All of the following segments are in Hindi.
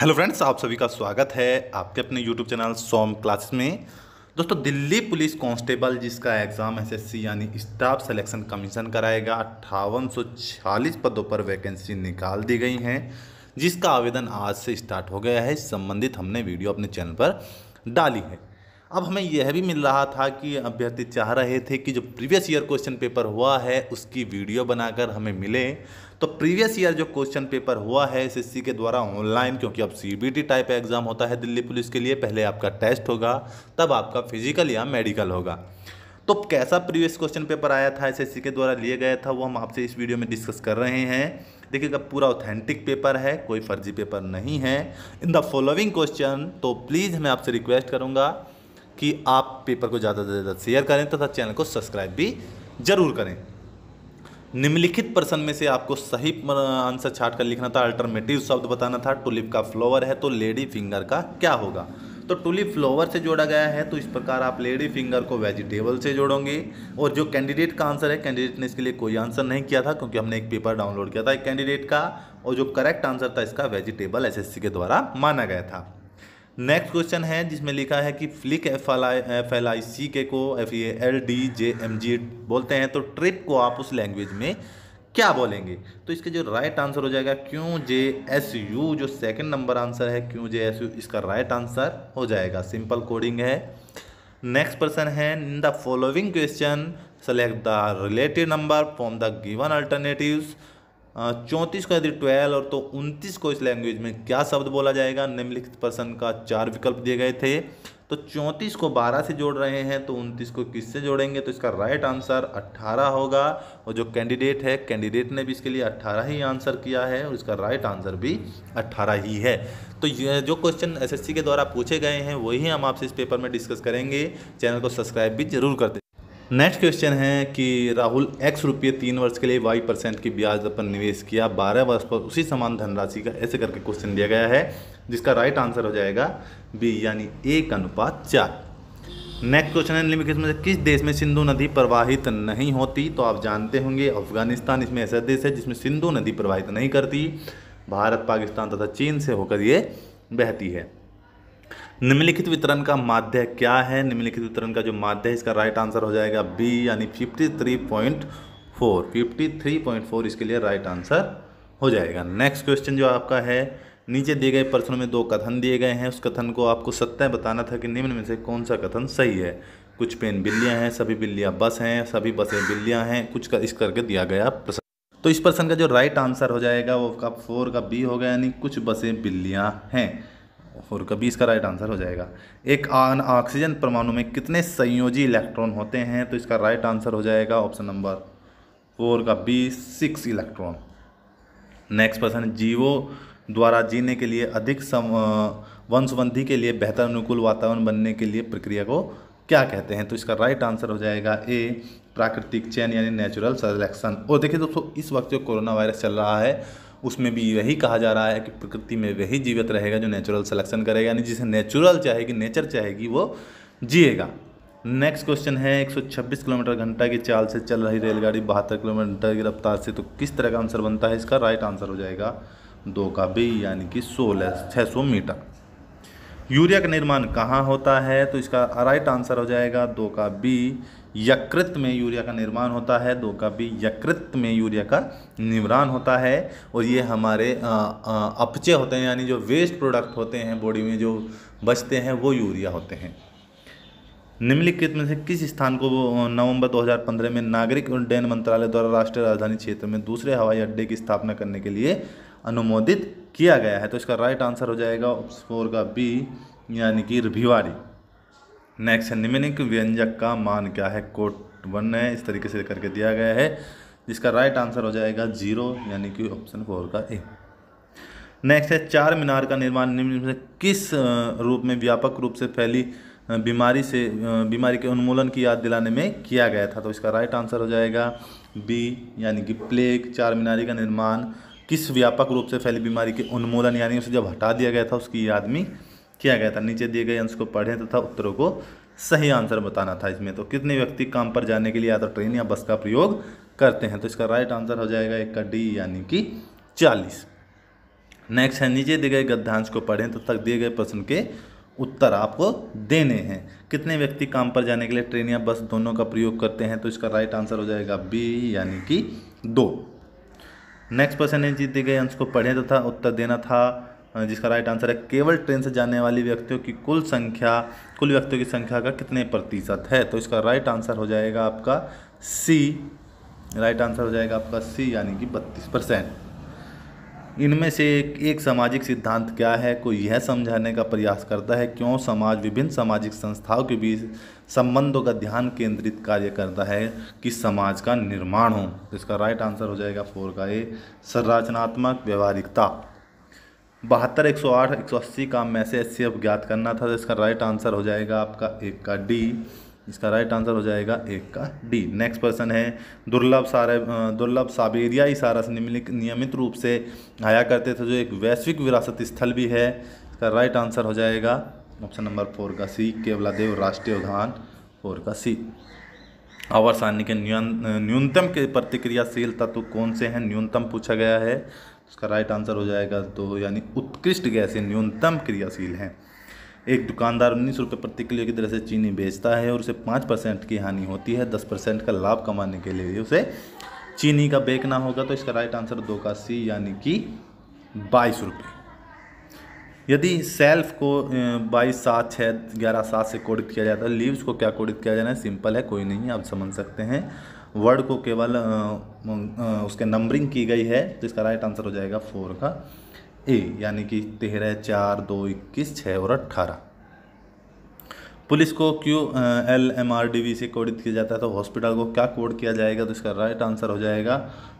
हेलो फ्रेंड्स आप सभी का स्वागत है आपके अपने यूट्यूब चैनल सोम क्लास में दोस्तों दिल्ली पुलिस कांस्टेबल जिसका एग्ज़ाम एसएससी यानी स्टाफ सिलेक्शन कमीशन कराएगा अट्ठावन पदों पर वैकेंसी निकाल दी गई हैं जिसका आवेदन आज से स्टार्ट हो गया है संबंधित हमने वीडियो अपने चैनल पर डाली है अब हमें यह भी मिल रहा था कि अभ्यर्थी चाह रहे थे कि जो प्रीवियस ईयर क्वेश्चन पेपर हुआ है उसकी वीडियो बनाकर हमें मिले तो प्रीवियस ईयर जो क्वेश्चन पेपर हुआ है एस के द्वारा ऑनलाइन क्योंकि अब टी टाइप एग्ज़ाम होता है दिल्ली पुलिस के लिए पहले आपका टेस्ट होगा तब आपका फिजिकल या मेडिकल होगा तो कैसा प्रीवियस क्वेश्चन पेपर आया था एस के द्वारा लिए गया था वो हम आपसे इस वीडियो में डिस्कस कर रहे हैं देखिएगा पूरा ऑथेंटिक पेपर है कोई फर्जी पेपर नहीं है इन द फॉलोइंग क्वेश्चन तो प्लीज़ मैं आपसे रिक्वेस्ट करूँगा कि आप पेपर को ज़्यादा से ज़्यादा शेयर करें तथा चैनल को सब्सक्राइब भी ज़रूर करें निम्नलिखित प्रश्न में से आपको सही आंसर छाट कर लिखना था अल्टरनेटिव शब्द बताना था टुलिप का फ्लोवर है तो लेडी फिंगर का क्या होगा तो टुलिप फ्लोवर से जोड़ा गया है तो इस प्रकार आप लेडी फिंगर को वेजिटेबल से जोड़ोगे और जो कैंडिडेट का आंसर है कैंडिडेट ने इसके लिए कोई आंसर नहीं किया था क्योंकि हमने एक पेपर डाउनलोड किया था एक कैंडिडेट का और जो करेक्ट आंसर था इसका वेजिटेबल एस के द्वारा माना गया था नेक्स्ट क्वेश्चन है जिसमें लिखा है कि flick F L I F L I C के को F A L D J M G बोलते हैं तो ट्रिप को आप उस लैंग्वेज में क्या बोलेंगे तो इसका जो राइट आंसर हो जाएगा क्यों जे एस यू जो सेकंड नंबर आंसर है क्यों जे एस यू इसका राइट आंसर हो जाएगा सिंपल कोडिंग है नेक्स्ट पर्सन है in the following question select the relative number from the given alternatives चौंतीस को यदि ट्वेल्व और तो उनतीस को इस लैंग्वेज में क्या शब्द बोला जाएगा निम्नलिखित प्रश्न का चार विकल्प दिए गए थे तो चौंतीस को बारह से जोड़ रहे हैं तो उनतीस को किससे जोड़ेंगे तो इसका राइट आंसर अट्ठारह होगा और जो कैंडिडेट है कैंडिडेट ने भी इसके लिए अट्ठारह ही आंसर किया है और इसका राइट आंसर भी अट्ठारह ही है तो ये जो क्वेश्चन एसएससी के द्वारा पूछे गए हैं वही हम आपसे इस पेपर में डिस्कस करेंगे चैनल को सब्सक्राइब भी जरूर कर नेक्स्ट क्वेश्चन है कि राहुल एक्स रुपये तीन वर्ष के लिए वाई परसेंट की ब्याज दर पर निवेश किया बारह वर्ष पर उसी समान धनराशि का ऐसे करके क्वेश्चन दिया गया है जिसका राइट आंसर हो जाएगा बी यानी एक अनुपात चार नेक्स्ट क्वेश्चन है निम्नलिखित में किस देश में सिंधु नदी प्रवाहित नहीं होती तो आप जानते होंगे अफगानिस्तान इसमें ऐसा देश है जिसमें सिंधु नदी प्रवाहित नहीं करती भारत पाकिस्तान तथा चीन से होकर ये बहती है निम्नलिखित वितरण का माध्य क्या है निम्नलिखित वितरण का जो माध्य है इसका राइट आंसर हो जाएगा बी यानी fifty three point four fifty three point four इसके लिए राइट आंसर हो जाएगा नेक्स्ट क्वेश्चन जो आपका है नीचे दिए गए प्रश्नों में दो कथन दिए गए हैं उस कथन को आपको सत्य बताना था कि निम्न में से कौन सा कथन सही है कुछ पेन बिल्लियाँ हैं सभी बिल्लियाँ बस हैं सभी बसें बिल्लियाँ हैं कुछ का इस करके दिया गया प्रश्न तो इस प्रश्न का जो राइट आंसर हो जाएगा वो का फोर का बी होगा यानी कुछ बसें बिल्लियाँ हैं और कभी इसका राइट आंसर हो जाएगा एक ऑक्सीजन परमाणु में कितने संयोजी इलेक्ट्रॉन होते हैं तो इसका राइट आंसर हो जाएगा ऑप्शन नंबर फोर का बी सिक्स इलेक्ट्रॉन नेक्स्ट प्रश्न जीवो द्वारा जीने के लिए अधिक सम वंशवंधि के लिए बेहतर अनुकूल वातावरण बनने के लिए प्रक्रिया को क्या कहते हैं तो इसका राइट आंसर हो जाएगा ए प्राकृतिक चयन यानी नेचुरल सेलेक्शन और देखिए दोस्तों इस वक्त जो कोरोना वायरस चल रहा है उसमें भी यही कहा जा रहा है कि प्रकृति में वही जीवित रहेगा जो नेचुरल सिलेक्शन करेगा यानी जिसे नेचुरल चाहेगी नेचर चाहेगी वो जिएगा नेक्स्ट क्वेश्चन है 126 किलोमीटर घंटा की चाल से चल रही रेलगाड़ी बहत्तर किलोमीटर की रफ्तार से तो किस तरह का आंसर बनता है इसका राइट आंसर हो जाएगा दो का बी यानी कि सोलह छः सौ मीटर यूरिया का निर्माण कहाँ होता है तो इसका राइट आंसर हो जाएगा दो का बी यकृत में यूरिया का निर्माण होता है दो का बी यकृत में यूरिया का निर्माण होता है और ये हमारे अपचय होते हैं यानी जो वेस्ट प्रोडक्ट होते हैं बॉडी में जो बचते हैं वो यूरिया होते हैं निम्नलिखित में से किस स्थान को नवंबर 2015 में नागरिक उड्डयन मंत्रालय द्वारा राष्ट्रीय राजधानी क्षेत्र में दूसरे हवाई अड्डे की स्थापना करने के लिए अनुमोदित किया गया है तो इसका राइट आंसर हो जाएगा फोर का बी यानी कि रिवारी नेक्स्ट है निम्निक व्यंजक का मान क्या है कोट वन है इस तरीके से करके दिया गया है जिसका राइट आंसर हो जाएगा जीरो यानी कि ऑप्शन फोर का ए नेक्स्ट है चार मीनार का निर्माण निम्न से किस रूप में व्यापक रूप से फैली बीमारी से बीमारी के उन्मूलन की याद दिलाने में किया गया था तो इसका राइट आंसर हो जाएगा बी यानी कि प्लेग चार मीनारी का निर्माण किस व्यापक रूप से फैली बीमारी के उन्मूलन यानी उसे जब हटा दिया गया था उसकी याद में किया गया था नीचे दिए गए अंश को पढ़ें तथा उत्तरों को सही आंसर बताना था इसमें तो कितने व्यक्ति काम पर जाने के लिए या तो ट्रेन या बस का प्रयोग करते हैं तो इसका राइट आंसर हो जाएगा एक का डी यानी कि चालीस नेक्स्ट है नीचे दिए गए गद्यांश को पढ़ें तथा दिए गए प्रश्न के उत्तर आपको देने हैं कितने व्यक्ति काम पर जाने के लिए ट्रेन या बस दोनों का प्रयोग करते हैं तो इसका राइट आंसर हो जाएगा बी यानी कि दो नेक्स्ट क्वेश्चन है जीत दिए गए अंश को पढ़ें तो था उत्तर देना था जिसका राइट आंसर है केवल ट्रेन से जाने वाली व्यक्तियों की कुल संख्या कुल व्यक्तियों की संख्या का कितने प्रतिशत है तो इसका राइट आंसर हो जाएगा आपका सी राइट आंसर हो जाएगा आपका सी यानी कि बत्तीस परसेंट इनमें से एक एक सामाजिक सिद्धांत क्या है कोई यह समझाने का प्रयास करता है क्यों समाज विभिन्न सामाजिक संस्थाओं के बीच संबंधों का ध्यान केंद्रित कार्य करता है कि समाज का निर्माण हो तो इसका राइट आंसर हो जाएगा फोर का ए संरचनात्मक व्यवहारिकता बहत्तर एक सौ आठ एक सौ अस्सी का मैसेज से अब ज्ञात करना था तो इसका राइट आंसर हो जाएगा आपका एक का डी इसका राइट आंसर हो जाएगा एक का डी नेक्स्ट पर्सन है दुर्लभ सारे दुर्लभ साबेरियाई सारस नियमित रूप से आया करते थे जो एक वैश्विक विरासत स्थल भी है इसका राइट आंसर हो जाएगा ऑप्शन नंबर फोर का सी केवलादेव राष्ट्रीय उद्यान फोर का सी आवर सारणी के न्यूनतम के प्रतिक्रियाशील तत्व कौन से हैं न्यूनतम पूछा गया है उसका राइट आंसर हो जाएगा तो यानी उत्कृष्ट गैसें न्यूनतम क्रियाशील हैं एक दुकानदार उन्नीस रुपये प्रति किलो की तरह से चीनी बेचता है और उसे पाँच परसेंट की हानि होती है दस परसेंट का लाभ कमाने के लिए उसे चीनी का बेचना होगा तो इसका राइट आंसर दो का सी यानी कि बाईस रुपये यदि सेल्फ को बाईस सात छः ग्यारह सात से कोडित किया जाता है लीव्स को क्या कोडित किया जाना है सिंपल है कोई नहीं आप समझ सकते हैं वर्ड को केवल उसके नंबरिंग की गई है तो इसका राइट आंसर हो जाएगा फोर का ए यानी कि तेरह चार दो इक्कीस छः और अट्ठारह पुलिस को क्यों L M R D V से कोडित किया जाता है तो हॉस्पिटल को क्या कोड किया जाएगा तो इसका राइट आंसर हो जाएगा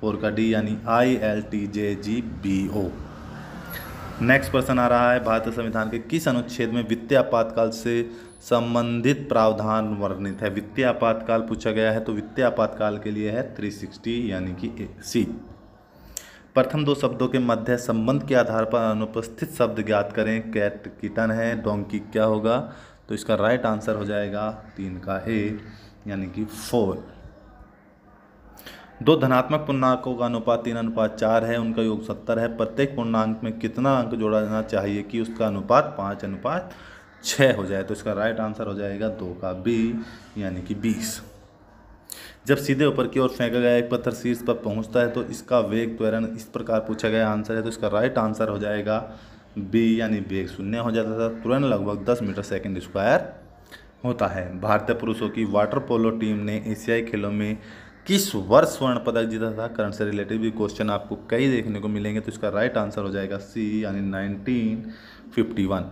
फोर का डी यानी I L T J G B O next प्रश्न आ रहा है भारतीय संविधान के किस अनुच्छेद में वित्तीय आपातकाल से संबंधित प्रावधान वर्णित है वित्तीय आपातकाल पूछा गया है तो वित्तीय आपातकाल के लिए है 360 यानी कि सी प्रथम दो शब्दों के मध्य संबंध के आधार पर अनुपस्थित शब्द ज्ञात करें कैट किटन है डोंकी क्या होगा तो इसका राइट आंसर हो जाएगा तीन का ए यानी कि फोर दो धनात्मक पूर्णांकों का अनुपात तीन अनुपात चार है उनका योग सत्तर है प्रत्येक पूर्णांक में कितना अंक जोड़ा जाना चाहिए कि उसका अनुपात पाँच अनुपात छः हो जाए तो इसका राइट आंसर हो जाएगा दो का बी यानी कि बीस जब सीधे ऊपर की ओर फेंका गया एक पत्थर शीर्ष पर पहुंचता है तो इसका वेग त्वरण इस प्रकार पूछा गया आंसर है तो इसका राइट आंसर हो जाएगा बी यानी वेग शून्य हो जाता था तुरंत लगभग दस मीटर सेकेंड स्क्वायर होता है भारतीय पुरुषों की वाटर पोलो टीम ने एशियाई खेलों में किस वर्ष स्वर्ण पदक जीता था करंट से रिलेटेड भी क्वेश्चन आपको कई देखने को मिलेंगे तो इसका राइट आंसर हो जाएगा सी यानी nineteen fifty one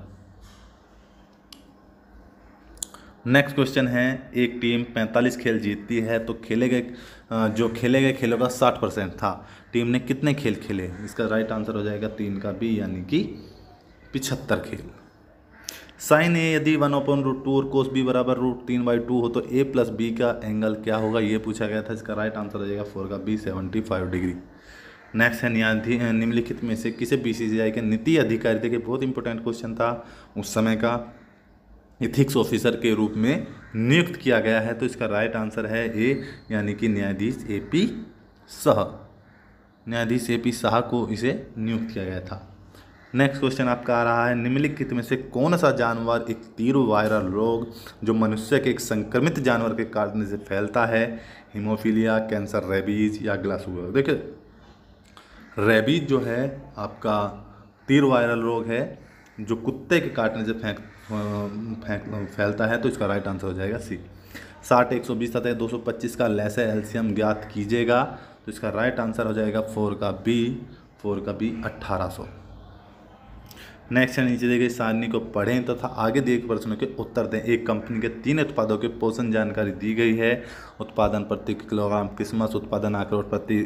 next question है एक टीम 45 खेल जीतती है तो खेले गए जो खेले गए खेलों का 60 परसेंट था टीम ने कितने खेल खेले इसका राइट आंसर हो जाएगा तीन का बी यानी कि पिछहत्तर खेल साइन ए यदि वन ओपन रूट टू और कोस बी बराबर रूट तीन बाई टू हो तो ए प्लस बी का एंगल क्या होगा ये पूछा गया था इसका राइट आंसर हो जाएगा फोर का B seventy five degree next है न्यायाधी निम्नलिखित में से किसे आई के नीति अधिकारी थे बहुत इंपॉर्टेंट क्वेश्चन था उस समय का इथिक्स ऑफिसर के रूप में नियुक्त किया गया है तो इसका राइट आंसर है ए यानी कि न्यायाधीश ए पी शाह न्यायाधीश ए पी शाह को इसे नियुक्त किया गया था नेक्स्ट क्वेश्चन आपका आ रहा है निम्नलिखित में से कौन सा जानवर एक तीर वायरल रोग जो मनुष्य के एक संक्रमित जानवर के काटने से फैलता है हीमोफीलिया कैंसर रेबीज या ग्लासुगर देखिए रेबीज जो है आपका तीर वायरल रोग है जो कुत्ते के काटने से फेंक फैलता है तो इसका राइट आंसर हो जाएगा सी साठ एक सौ बीस तथा दो सौ पच्चीस का लैसे एल्सियम ज्ञात कीजिएगा तो इसका राइट आंसर हो जाएगा फोर का बी फोर का बी अट्ठारह सौ नेक्स्ट है नीचे देखिए सारणी को पढ़ें तथा आगे दिए प्रश्नों के उत्तर दें एक कंपनी के तीन उत्पादों के पोषण जानकारी दी गई है उत्पादन प्रति किलोग्राम क्रिसमस उत्पादन अखरोट प्रति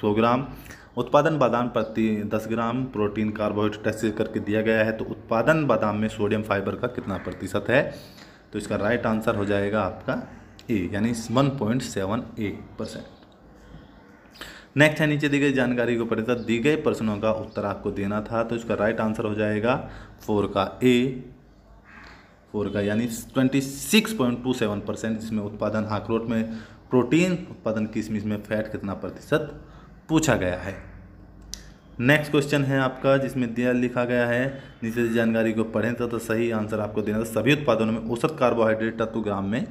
सौ ग्राम उत्पादन बादाम प्रति 10 ग्राम प्रोटीन कार्बोहाइड्रेट टेस्ट करके दिया गया है तो उत्पादन बादाम में सोडियम फाइबर का कितना प्रतिशत है तो इसका राइट आंसर हो जाएगा आपका ए यानी one point seven A percent next है नीचे दी गई जानकारी को ऊपर दी गए प्रश्नों का उत्तर आपको देना था तो इसका राइट आंसर हो जाएगा फोर का ए फोर का यानी twenty six point two seven percent जिसमें उत्पादन अखरोट में प्रोटीन उत्पादन किशमिश में फैट कितना प्रतिशत पूछा गया है नेक्स्ट क्वेश्चन है आपका जिसमें दिया लिखा गया है नीचे जानकारी को पढ़ें तो, तो सही आंसर आपको देना था तो सभी उत्पादनों में औसत कार्बोहाइड्रेट तत्व ग्राम में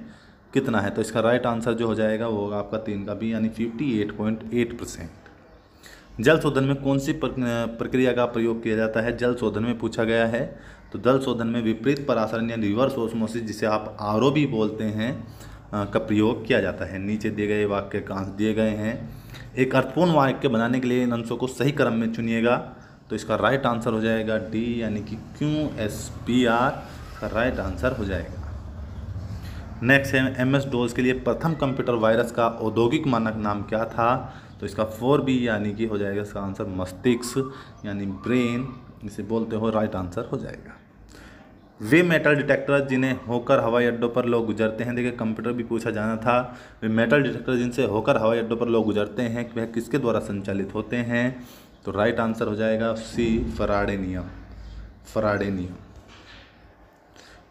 कितना है तो इसका राइट आंसर जो हो जाएगा वो होगा आपका तीन का भी यानी fifty eight point eight percent जल शोधन में कौन सी प्रक्रिया का प्रयोग किया जाता है जल शोधन में पूछा गया है तो जल शोधन में विपरीत परासरण या रिवर्स ओसमोसिस जिसे आप आर भी बोलते हैं का प्रयोग किया जाता है नीचे दिए गए वाक्य कांस दिए गए हैं एक अर्थपूर्ण वाक्य बनाने के लिए इन अंशों को सही क्रम में चुनिएगा तो इसका राइट आंसर हो जाएगा डी यानी कि क्यू एस पी आर का राइट आंसर हो जाएगा नेक्स्ट है एम एस डोज के लिए प्रथम कंप्यूटर वायरस का औद्योगिक मानक नाम क्या था तो इसका फोर बी यानी कि हो जाएगा इसका आंसर मस्तिष्क यानी ब्रेन इसे बोलते हो राइट आंसर हो जाएगा वे मेटल डिटेक्टर जिन्हें होकर हवाई अड्डों पर लोग गुजरते हैं देखिए कंप्यूटर भी पूछा जाना था वे मेटल डिटेक्टर जिनसे होकर हवाई अड्डों पर लोग गुजरते हैं वह किसके द्वारा संचालित होते हैं तो राइट आंसर हो जाएगा सी फराडे नियम फराडे नियम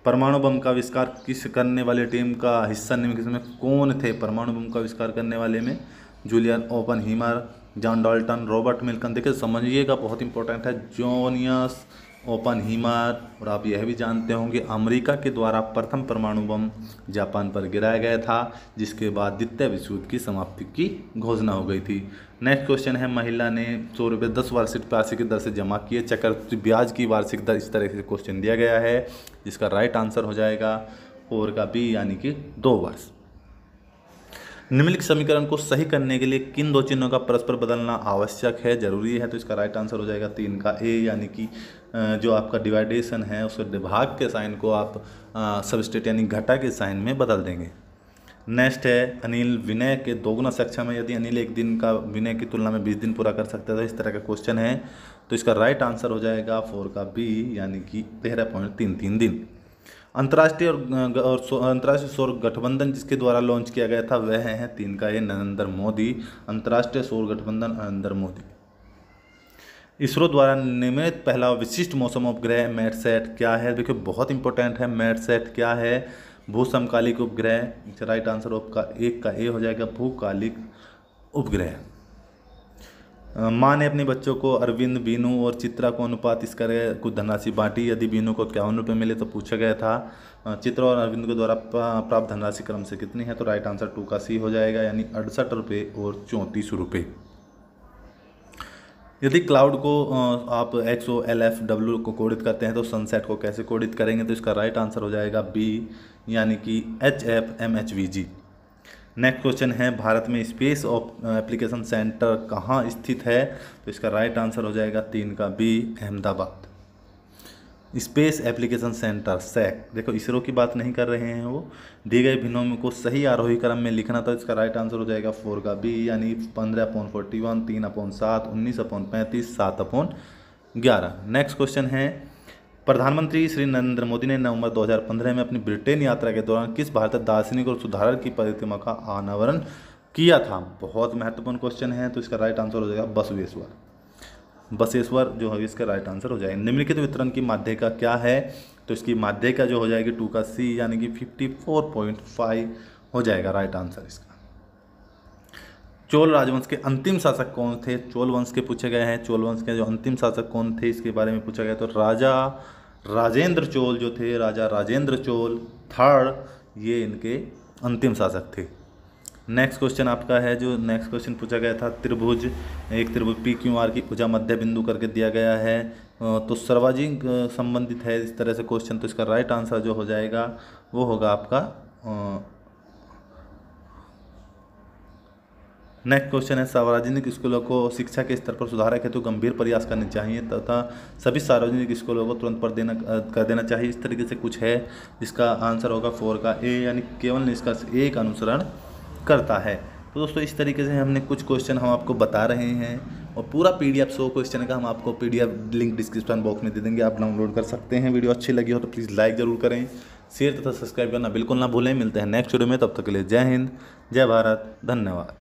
परमाणु बम का आविष्कार किस करने वाले टीम का हिस्सा निम्नलिखित में कौन थे परमाणु बम का आविष्कार करने वाले में Julian Oppenheimer John Dalton Robert Millikan देखिए समझिएगा बहुत इंपॉर्टेंट है जोनियस ओपन हीमार और आप यह भी जानते होंगे अमेरिका के द्वारा प्रथम परमाणु बम जापान पर गिराया गया था जिसके बाद द्वितीय विश्व युद्ध की समाप्ति की घोषणा हो गई थी नेक्स्ट क्वेश्चन है महिला ने सौ रुपये दस वार्षिक वार्षिक दर से जमा किए चक्र ब्याज की वार्षिक दर इस तरह से क्वेश्चन दिया गया है जिसका राइट आंसर हो जाएगा और का बी यानी कि दो वर्ष निम्नलिखित समीकरण को सही करने के लिए किन दो चिन्हों का परस्पर बदलना आवश्यक है जरूरी है तो इसका राइट आंसर हो जाएगा तीन का ए यानी कि जो आपका डिवाइडेशन है उसके विभाग के साइन को आप सबस्टेट यानी घटा के साइन में बदल देंगे नेक्स्ट है अनिल विनय के दोगुना सक्षम है यदि अनिल एक दिन का विनय की तुलना में बीस दिन पूरा कर सकता था तो इस तरह का क्वेश्चन है तो इसका राइट आंसर हो जाएगा फोर का बी यानी कि तेरह पॉइंट तीन तीन दिन अंतर्राष्ट्रीय और और अंतर्राष्ट्रीय सौर गठबंधन जिसके द्वारा लॉन्च किया गया था वह है तीन का ये नरेंद्र मोदी अंतर्राष्ट्रीय सौर गठबंधन नरेंद्र मोदी इसरो द्वारा निर्मित पहला विशिष्ट मौसम उपग्रह मैटसेट क्या है देखिए बहुत इंपॉर्टेंट है मैटसेट क्या है भू समकालिक उपग्रह राइट आंसर आपका एक का ए हो जाएगा भूकालिक उपग्रह माँ ने अपने बच्चों को अरविंद बीनू और चित्रा को अनुपात इस करके कुछ धनराशि बांटी यदि बीनू को इक्यावन रुपये मिले तो पूछा गया था चित्रा और अरविंद के द्वारा प्राप्त धनराशि क्रम से कितनी है तो राइट आंसर टू का सी हो जाएगा यानी अड़सठ रुपये और चौंतीस रुपये यदि क्लाउड को आप X O L F W को कोडित करते हैं तो सनसेट को कैसे कोडित करेंगे तो इसका राइट आंसर हो जाएगा बी यानी कि H F M H V G next question है भारत में स्पेस ऑफ एप्लीकेशन सेंटर कहाँ स्थित है तो इसका राइट आंसर हो जाएगा तीन का B Ahmedabad space application centre SAC देखो इसरो की बात नहीं कर रहे हैं वो दी गई में को सही आरोही क्रम में लिखना था इसका राइट आंसर हो जाएगा फोर का बी यानी पंद्रह अपॉन फोर्टी वन तीन अपॉन सात उन्नीस अपॉन पैंतीस सात अपॉन ग्यारह नेक्स्ट क्वेश्चन है प्रधानमंत्री श्री नरेंद्र मोदी ने नवंबर 2015 में अपनी ब्रिटेन यात्रा के दौरान किस भारतीय दार्शनिक और सुधारक की प्रतिमा का अनावरण किया था बहुत महत्वपूर्ण क्वेश्चन है तो इसका राइट आंसर हो जाएगा बसवेश्वर बसेश्वर जो है इसका राइट आंसर हो जाएगा निम्नलिखित वितरण की माध्य का क्या है तो इसकी माध्य का जो हो जाएगी टू का सी यानी कि फिफ्टी हो जाएगा राइट आंसर इसका चोल राजवंश के अंतिम शासक कौन थे चोल वंश के पूछे गए हैं चोल वंश के जो अंतिम शासक कौन थे इसके बारे में पूछा गया तो राजा राजेंद्र चोल जो थे राजा राजेंद्र चोल थर्ड ये इनके अंतिम शासक थे नेक्स्ट क्वेश्चन आपका है जो नेक्स्ट क्वेश्चन पूछा गया था त्रिभुज एक त्रिभुज पी क्यू आर की पूजा मध्य बिंदु करके दिया गया है तो सर्वाजी संबंधित है इस तरह से क्वेश्चन तो इसका राइट आंसर जो हो जाएगा वो होगा आपका नेक्स्ट क्वेश्चन है सार्वजनिक स्कूलों को शिक्षा के स्तर पर सुधार हेतु तो गंभीर प्रयास करने चाहिए तथा सभी सार्वजनिक स्कूलों को तुरंत पर देना कर देना चाहिए इस तरीके से कुछ है जिसका आंसर होगा फोर का ए यानी केवल निष्कर्ष ए का अनुसरण करता है तो दोस्तों इस तरीके से हमने कुछ क्वेश्चन हम आपको बता रहे हैं और पूरा पी डी एफ क्वेश्चन का हम आपको P D F link description box में दे देंगे आप डाउनलोड कर सकते हैं वीडियो अच्छी लगी हो तो प्लीज़ लाइक ज़रूर करें शेयर तथा सब्सक्राइब करना बिल्कुल ना भूलें मिलते हैं नेक्स्ट वीडियो में तब तक के लिए जय हिंद जय भारत धन्यवाद